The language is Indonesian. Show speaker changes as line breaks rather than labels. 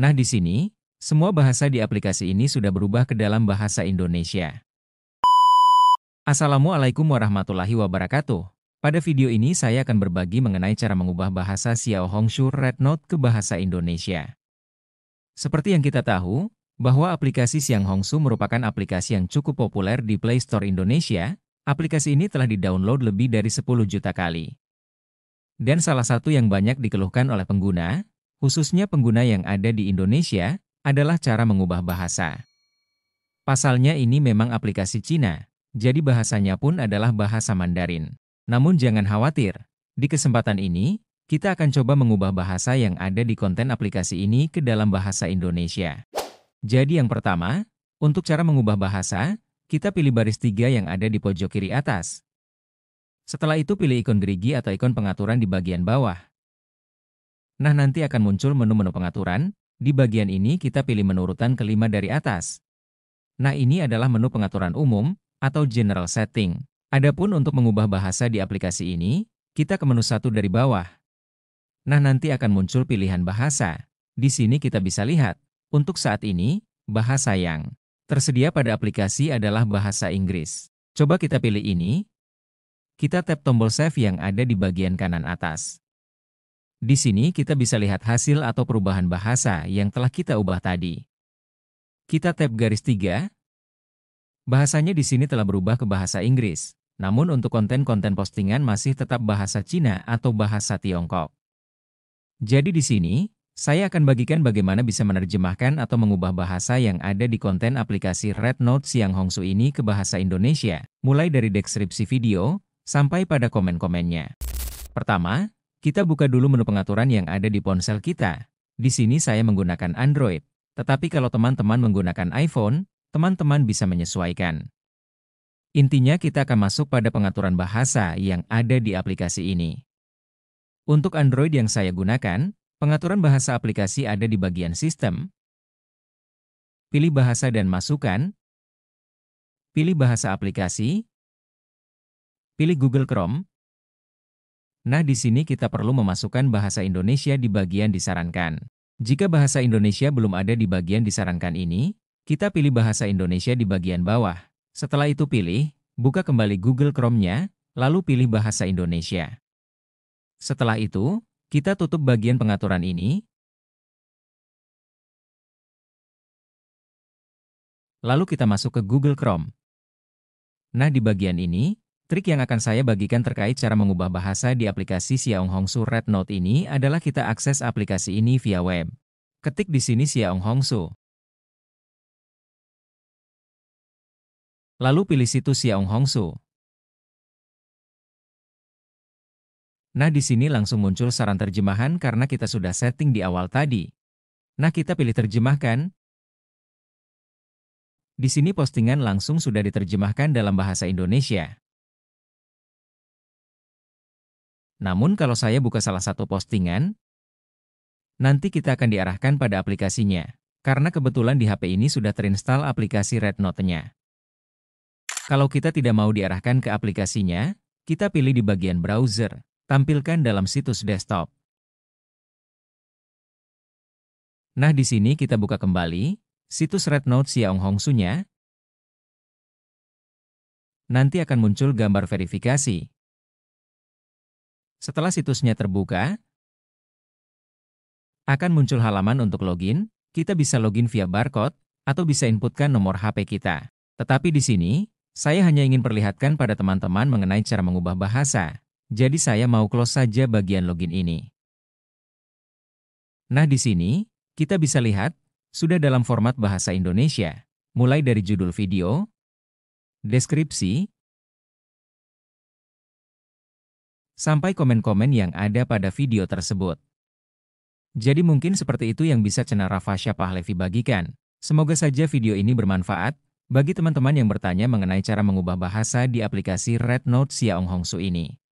Nah di sini, semua bahasa di aplikasi ini sudah berubah ke dalam bahasa Indonesia. Assalamualaikum warahmatullahi wabarakatuh. Pada video ini saya akan berbagi mengenai cara mengubah bahasa Xiao Hongshu Red Note ke bahasa Indonesia. Seperti yang kita tahu, bahwa aplikasi Xiang Hongsu merupakan aplikasi yang cukup populer di Play Store Indonesia, aplikasi ini telah didownload lebih dari 10 juta kali. Dan salah satu yang banyak dikeluhkan oleh pengguna khususnya pengguna yang ada di Indonesia, adalah cara mengubah bahasa. Pasalnya ini memang aplikasi Cina, jadi bahasanya pun adalah bahasa Mandarin. Namun jangan khawatir, di kesempatan ini, kita akan coba mengubah bahasa yang ada di konten aplikasi ini ke dalam bahasa Indonesia. Jadi yang pertama, untuk cara mengubah bahasa, kita pilih baris tiga yang ada di pojok kiri atas. Setelah itu pilih ikon gerigi atau ikon pengaturan di bagian bawah. Nah nanti akan muncul menu-menu pengaturan, di bagian ini kita pilih menu urutan kelima dari atas. Nah ini adalah menu pengaturan umum, atau general setting. Adapun untuk mengubah bahasa di aplikasi ini, kita ke menu satu dari bawah. Nah nanti akan muncul pilihan bahasa. Di sini kita bisa lihat, untuk saat ini, bahasa yang tersedia pada aplikasi adalah bahasa Inggris. Coba kita pilih ini. Kita tap tombol save yang ada di bagian kanan atas. Di sini kita bisa lihat hasil atau perubahan bahasa yang telah kita ubah tadi. Kita tap garis 3. Bahasanya di sini telah berubah ke bahasa Inggris, namun untuk konten-konten postingan masih tetap bahasa Cina atau bahasa Tiongkok. Jadi di sini, saya akan bagikan bagaimana bisa menerjemahkan atau mengubah bahasa yang ada di konten aplikasi Red Note Siang Hongsu ini ke bahasa Indonesia, mulai dari deskripsi video, sampai pada komen-komennya. Pertama, kita buka dulu menu pengaturan yang ada di ponsel kita. Di sini saya menggunakan Android. Tetapi kalau teman-teman menggunakan iPhone, teman-teman bisa menyesuaikan. Intinya kita akan masuk pada pengaturan bahasa yang ada di aplikasi ini. Untuk Android yang saya gunakan, pengaturan bahasa aplikasi ada di bagian
sistem. Pilih bahasa dan masukkan.
Pilih bahasa aplikasi. Pilih Google Chrome. Nah di sini kita perlu memasukkan bahasa Indonesia di bagian disarankan. Jika bahasa Indonesia belum ada di bagian disarankan ini, kita pilih bahasa Indonesia di bagian bawah. Setelah itu pilih, buka kembali Google Chrome-nya, lalu pilih bahasa Indonesia. Setelah itu, kita tutup bagian pengaturan ini.
Lalu kita masuk ke Google Chrome.
Nah di bagian ini, Trik yang akan saya bagikan terkait cara mengubah bahasa di aplikasi Xiaong Hongsu Red Note ini adalah kita akses aplikasi ini via web. Ketik
di sini Xiaong Hongsu, Lalu pilih situs Hongsu.
Nah di sini langsung muncul saran terjemahan karena kita sudah setting di awal tadi. Nah kita pilih terjemahkan. Di sini postingan langsung sudah
diterjemahkan dalam bahasa Indonesia.
Namun kalau saya buka salah satu postingan, nanti kita akan diarahkan pada aplikasinya, karena kebetulan di HP ini sudah terinstall aplikasi Red note nya Kalau kita tidak mau diarahkan ke aplikasinya, kita pilih di bagian browser,
tampilkan dalam situs desktop. Nah, di sini kita buka kembali situs Red RedNote Xiaong nya, Nanti akan muncul gambar verifikasi.
Setelah situsnya terbuka, akan muncul halaman untuk login. Kita bisa login via barcode atau bisa inputkan nomor HP kita. Tetapi di sini, saya hanya ingin perlihatkan pada teman-teman mengenai cara mengubah bahasa. Jadi saya mau close saja bagian login ini. Nah di sini, kita bisa lihat, sudah dalam format bahasa Indonesia. Mulai dari judul video,
deskripsi, sampai
komen-komen yang ada pada video tersebut. Jadi mungkin seperti itu yang bisa Cenara Fasya Pahlevi bagikan. Semoga saja video ini bermanfaat bagi teman-teman yang bertanya mengenai cara mengubah bahasa di aplikasi Red Note Hongsu ini.